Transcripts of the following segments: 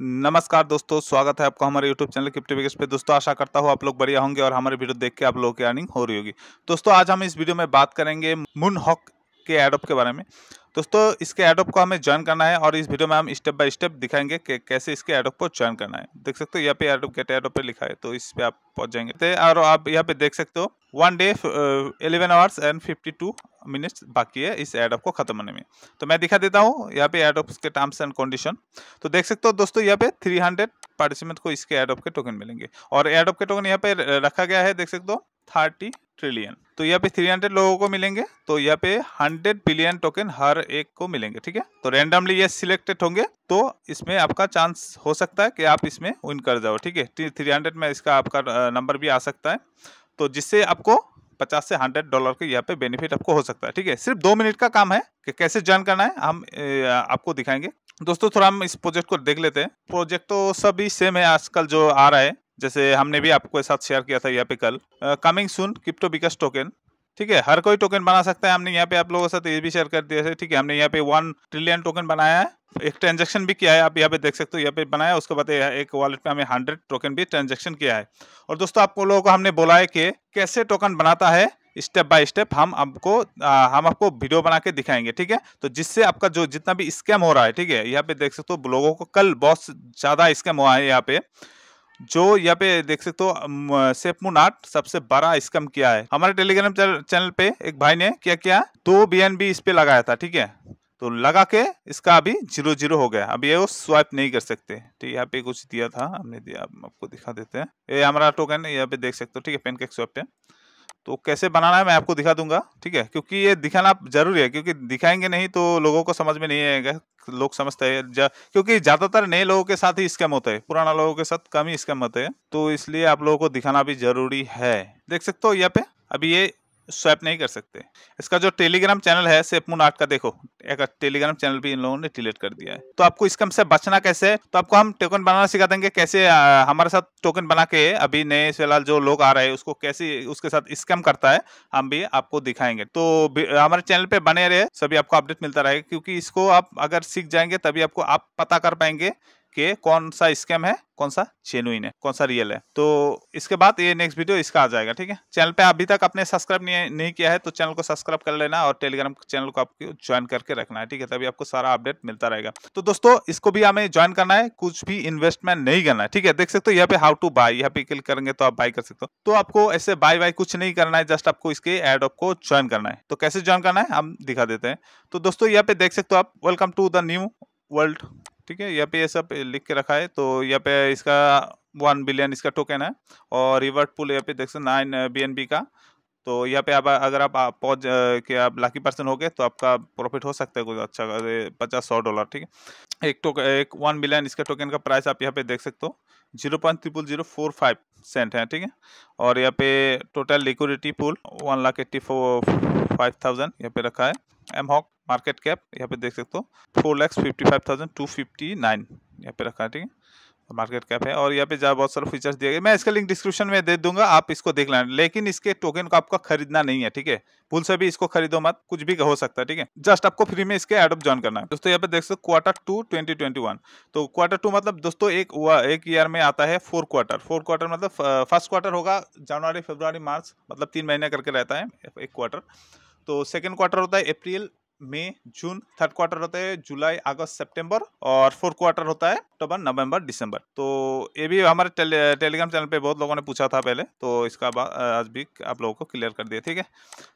नमस्कार दोस्तों स्वागत है आपका हमारे यूट्यूब चैनल क्रिप्टो बिगेस पे दोस्तों आशा करता हूँ आप लोग बढ़िया होंगे और हमारे वीडियो देख के आप लोगों की अर्निंग हो रही होगी दोस्तों आज हम इस वीडियो में बात करेंगे मुन हॉक के एडोप के बारे में दोस्तों इसके एडोप को हमें ज्वाइन करना है और इस वीडियो में हम स्टेप बाय स्टेप दिखाएंगे कि कैसे इसके एडोप को ज्वाइन करना है देख सकते हो यहाँ पे एडोप गेट एडोप पे लिखा है तो इस पे आप पहुंच जाएंगे तो और आप यहाँ पे देख सकते हो one day eleven hours and fifty two minutes बाकी है इस एडोप को खत्म होने में तो मैं दिखा देता हूँ यहाँ पे एडोप के टर्म्स एंड कंडीशन तो देख सकते हो दोस्तों यहाँ पे थ्री हंड्रेड पार्टिसिपेंट को इसके एडोप के टोकन मिलेंगे और एडोप के टोकन यहाँ पे रखा गया है देख सकते हो थर्टी ट्रिलियन तो यहाँ पे थ्री हंड्रेड लोगों को मिलेंगे तो यहाँ पे हंड्रेड बिलियन टोकन हर एक को मिलेंगे ठीक है तो रेंडमली ये सिलेक्टेड होंगे तो इसमें आपका चांस हो सकता है कि आप इसमें विन कर जाओ ठीक है थ्री हंड्रेड में इसका आपका नंबर भी आ सकता है तो जिससे आपको पचास से हंड्रेड डॉलर के यहाँ पे बेनिफिट आपको हो सकता है ठीक है सिर्फ दो मिनट का काम है कि कैसे ज्वाइन करना है हम आपको दिखाएंगे दोस्तों थोड़ा हम इस प्रोजेक्ट को देख लेते हैं प्रोजेक्ट तो सभी सेम है आजकल जो आ रहा है जैसे हमने भी आपके साथ शेयर किया था यहाँ पे कल कमिंग सुन क्रिप्टो बिकस टोकन ठीक है हर कोई टोकन बना सकता है हमने यहाँ पे आप लोगों के साथ ये भी शेयर कर दिया है ठीक है हमने यहाँ पे वन ट्रिलियन टोकन बनाया है एक ट्रांजेक्शन भी किया है आप यहाँ पे देख सकते हो यहाँ पे बनाया उसके बाद एक वॉलेट पे हमें हंड्रेड टोकन भी ट्रांजेक्शन किया है और दोस्तों आप लोगों को हमने बोला है कि कैसे टोकन बनाता है स्टेप बाय स्टेप हम आपको आ, हम आपको वीडियो बना के दिखाएंगे ठीक है तो जिससे आपका जो जितना भी स्कैम हो रहा है ठीक है यहाँ पे देख सकते हो लोगों को कल बहुत ज़्यादा स्कैम हुआ है यहाँ पे जो यहाँ पे देख सकते हो सेफ मुनाट सबसे बड़ा स्कम किया है हमारे टेलीग्राम चैनल पे एक भाई ने क्या किया दो बी एन बी इस पे लगाया था ठीक है तो लगा के इसका अभी जीरो जीरो हो गया अब ये वो स्वाइप नहीं कर सकते ठीक है यहाँ पे कुछ दिया था हमने दिया आपको दिखा देते हैं ये हमारा टोकन है यहाँ पे देख सकते हो ठीक है पेन के स्वाइप पे तो कैसे बनाना है मैं आपको दिखा दूंगा ठीक है क्योंकि ये दिखाना जरूरी है क्योंकि दिखाएंगे नहीं तो लोगों को समझ में नहीं आएगा लोग समझते हैं जा, क्योंकि ज़्यादातर नए लोगों के साथ ही स्कैम होते हैं पुराना लोगों के साथ कम ही स्कैम होते हैं तो इसलिए आप लोगों को दिखाना भी जरूरी है देख सकते हो यहाँ पे अभी ये स्वैप नहीं कर सकते इसका जो टेलीग्राम चैनल है सेपमून आर्ट का देखो एक टेलीग्राम चैनल भी इन लोगों ने डिलीट कर दिया है तो आपको इसका से बचना कैसे है तो आपको हम टोकन बनाना सिखा देंगे कैसे हमारे साथ टोकन बना के अभी नए फिलहाल जो लोग आ रहे हैं उसको कैसे उसके साथ स्कैम करता है हम भी आपको दिखाएंगे तो हमारे चैनल पे बने रहे सभी आपको अपडेट मिलता रहेगा क्योंकि इसको आप अगर सीख जाएंगे तभी आपको आप पता कर पाएंगे के कौन सा स्कैम है कौन सा जेनुइन है कौन सा रियल है तो इसके बाद ये नेक्स्ट वीडियो इसका आ जाएगा ठीक है चैनल पे अभी तक आपने सब्सक्राइब नहीं, नहीं किया है तो चैनल को सब्सक्राइब कर लेना और टेलीग्राम चैनल को आपको ज्वाइन करके रखना है ठीक है तभी आपको सारा अपडेट मिलता रहेगा तो दोस्तों इसको भी हमें ज्वाइन करना है कुछ भी इन्वेस्टमेंट नहीं करना है ठीक है देख सकते हो यहाँ पे हाउ टू बाय यहाँ पे क्लिक करेंगे तो आप बाय कर सकते हो तो आपको ऐसे बाय बाय कुछ नहीं करना है जस्ट आपको इसके एड ऑफ को ज्वाइन करना है तो कैसे ज्वाइन करना है हम दिखा देते हैं तो दोस्तों यहाँ पे देख सकते हो आप welcome to the new world ठीक है यहाँ पे ये सब लिख के रखा है तो यहाँ पे इसका वन बिलियन इसका टोकन है और रिवर्ट पुल यहाँ पे देख सकते नाइन बी uh, का तो यहाँ पे आप अगर आप पहुँच के आप लाखी पर्सन हो गए तो आपका प्रॉफिट हो सकता है कुछ अच्छा पचास सौ डॉलर ठीक है एक टोकन एक वन मिलियन इसका टोकन का प्राइस आप यहाँ पे देख सकते हो zero point triple zero four five cent है ठीक है और यहाँ पे total liquidity pool one lakh eighty four five thousand यहाँ पे रखा है एम हॉक मार्केट कैप यहाँ पे देख सकते हो four lakhs fifty five thousand two fifty nine यहाँ पे रखा है ठीक है मार्केट कैप है और यहाँ पे ज़्यादा बहुत सारे फीचर्स दिए गए मैं इसका लिंक डिस्क्रिप्शन में दे दूंगा आप इसको देख लेना लेकिन इसके टोकन को आपका खरीदना नहीं है ठीक है भूल से भी इसको खरीदो मत कुछ भी हो सकता है ठीक है जस्ट आपको फ्री में इसके एडअप ज्वाइन करना है दोस्तों यहाँ पे देख सकते quarter two twenty twenty one तो क्वार्टर टू मतलब दोस्तों एक एक ईयर में आता है फोर क्वार्टर फोर क्वार्टर मतलब फर्स्ट क्वार्टर होगा जनवरी फेब्रवरी मार्च मतलब तीन महीने करके रहता है एक क्वार्टर तो सेकेंड क्वार्टर होता है अप्रैल मई जून थर्ड क्वार्टर होता है जुलाई अगस्त सितंबर और फोर्थ क्वार्टर होता है अक्टूबर नवंबर दिसंबर तो ये भी हमारे टेलीग्राम चैनल पे बहुत लोगों ने पूछा था पहले तो इसका आज भी आप लोगों को क्लियर कर दिया ठीक है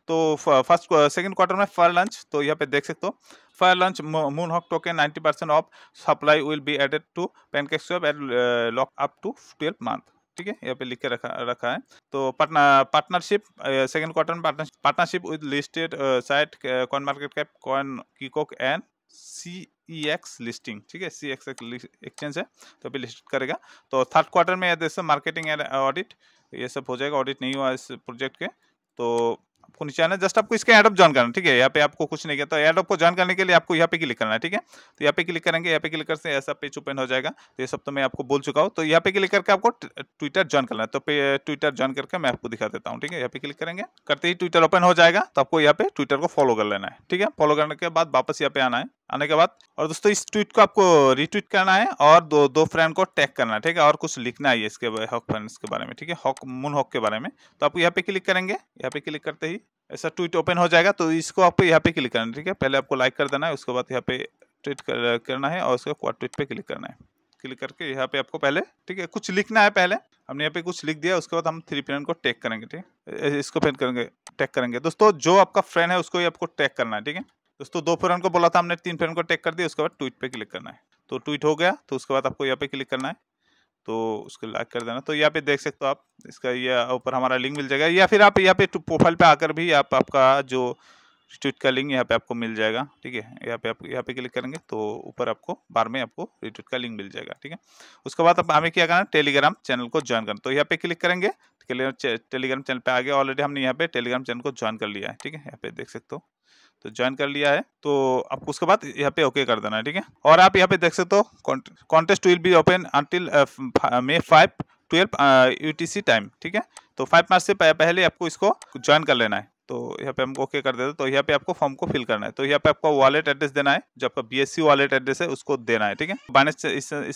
तो फर्स्ट सेकेंड क्वार्टर में फर लंच तो यहाँ पे देख सकते हो fair launch moon hawk token percent of supply will be added to pancakes add at lock up to twelve month ठीक है यहाँ पे लिख के रखा रखा है तो पार्टना पार्टनरशिप सेकंड क्वार्टर में partnership with listed site coin market cap coin gecko and C E X listing ठीक है सी एक्स एक्सचेंज है तो अभी लिस्ट करेगा तो थर्ड क्वार्टर में जैसे मार्केटिंग एंड ऑडिट ये सब हो जाएगा ऑडिट नहीं हुआ इस प्रोजेक्ट के तो आपको नीचे आना जस्ट आपको इसके एडअप ज्वाइन करना ठीक है यहाँ पे आपको कुछ नहीं किया तो एडअप को ज्वाइन करने के लिए आपको यहाँ पे क्लिक करना है ठीक है तो यहाँ पे क्लिक करेंगे यहाँ पे क्लिक करते ऐसा पेज ओपन हो जाएगा तो ये सब तो मैं आपको बोल चुका हूँ तो यहाँ पे क्लिक करके आपको ट्विटर ज्वाइन करना है तो ट्विटर ज्वाइन करके मैं आपको दिखा देता हूँ ठीक है यहाँ पे क्लिक करेंगे करते ही ट्विटर ओपन हो जाएगा तो आपको यहाँ पे ट्विटर को फॉलो कर लेना है ठीक है फॉलो करने के बाद वापस यहाँ पे आना है आने के बाद और दोस्तों इस ट्वीट को आपको रीट्वीट करना है और दो दो फ्रेंड को टैग करना है ठीक है और कुछ लिखना है इसके हॉक फ्रेंड्स के बारे में ठीक है हॉक मून हॉक के बारे में तो आप यहाँ पे क्लिक करेंगे यहाँ पे क्लिक करते ही ऐसा ट्वीट ओपन हो जाएगा तो इसको आपको यहाँ पे क्लिक करना है ठीक है पहले आपको लाइक कर देना है उसके बाद यहाँ पे ट्वीट करना है और उसके बाद ट्वीट पे क्लिक करना है क्लिक करके यहाँ पे आपको पहले ठीक है कुछ लिखना है पहले हमने यहाँ पे कुछ लिख दिया उसके बाद हम थ्री पेन को टैग करेंगे ठीक है इसको पेन करेंगे टैग करेंगे दोस्तों जो आपका फ्रेंड है उसको ही आपको टैग करना है ठीक है दोस्तों दो फ्रेंड को बोला था हमने तीन फ्रेंड को टेक कर दिया उसके बाद ट्वीट पे क्लिक करना है तो ट्वीट हो गया तो उसके बाद आपको यहाँ पे क्लिक करना है तो उसको लाइक कर देना तो यहाँ पे देख सकते हो आप इसका यह ऊपर हमारा लिंक मिल जाएगा या फिर आप यहाँ पे प्रोफाइल पे आकर भी आप आपका जो रिट्वीट का लिंक यहाँ पे आपको मिल जाएगा ठीक है यहाँ पे आप यहाँ पे क्लिक करेंगे तो ऊपर आपको बार में आपको रिट्वीट का लिंक मिल जाएगा ठीक है उसके बाद आप हमें क्या करना टेलीग्राम चैनल को ज्वाइन करना तो यहाँ पे क्लिक करेंगे टेलीग्राम चैनल पे आ गया ऑलरेडी हमने यहाँ पे टेलीग्राम चैनल को ज्वाइन कर लिया है ठीक है यहाँ पे देख सकते हो तो ज्वाइन कर लिया है तो आपको उसके बाद यहाँ पे ओके कर देना है ठीक है और आप यहाँ पे देख सकते हो contest will be open until May five twelve UTC time ठीक है तो फाइव मार्च से पहले आपको इसको ज्वाइन कर लेना है तो यहाँ पे हम ओके कर देते तो यहाँ पे आपको फॉर्म को फिल करना है तो यहाँ पे आपको वॉलेट एड्रेस देना है जो आपका बीएससी वॉलेट एड्रेस है उसको देना है ठीक है बाइनेंस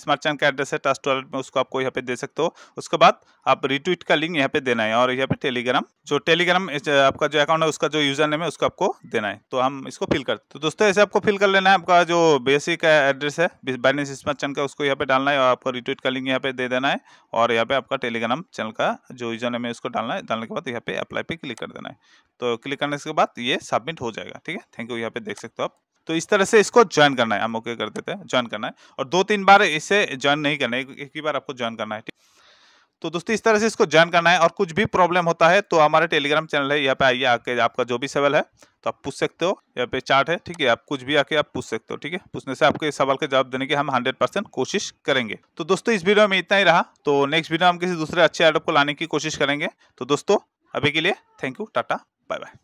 स्मार्ट चैन का एड्रेस है ट्रस्ट वॉलेट में उसको आपको यहाँ पे दे सकते हो उसके बाद आप रिट्वीट का लिंक यहाँ पे देना है और यहाँ पे टेलीग्राम जो टेलीग्राम आपका जो अकाउंट है उसका जो यूजर नेम है उसको आपको देना है तो हम इसको फिल करते तो दोस्तों ऐसे आपको फिल कर लेना है आपका जो बीएससी का एड्रेस है बाइनेंस स्मार्ट चैन का उसको यहाँ पे डालना है और आपको रिट्वीट का लिंक यहाँ पे दे देना है और यहाँ पे आपका टेलीग्राम चैनल का जो यूजर नेम है उसको डालना है डालने के बाद यहाँ पे अप्लाई पे क्लिक कर देना है तो क्लिक करने के बाद ये सबमिट हो जाएगा ठीक है थैंक यू यहाँ पे देख सकते हो आप तो इस तरह से इसको ज्वाइन करना है हम ओके कर देते हैं ज्वाइन करना है और दो तीन बार इसे ज्वाइन नहीं करना है एक ही बार आपको ज्वाइन करना है ठीक तो दोस्तों इस तरह से इसको ज्वाइन करना है और कुछ भी प्रॉब्लम होता है तो हमारे टेलीग्राम चैनल है यहाँ पे आइए आके आपका जो भी सवाल है तो आप पूछ सकते हो यहाँ पे चार्ट है ठीक है आप कुछ भी आके आप पूछ सकते हो ठीक है पूछने से आपके सवाल के जवाब देने की हम 100 परसेंट कोशिश करेंगे तो दोस्तों इस वीडियो में इतना ही रहा तो नेक्स्ट वीडियो हम किसी दूसरे अच्छे एडअप को लाने की कोशिश करेंगे तो दोस्तों अभी के लिए थैंक यू टाटा 拜拜。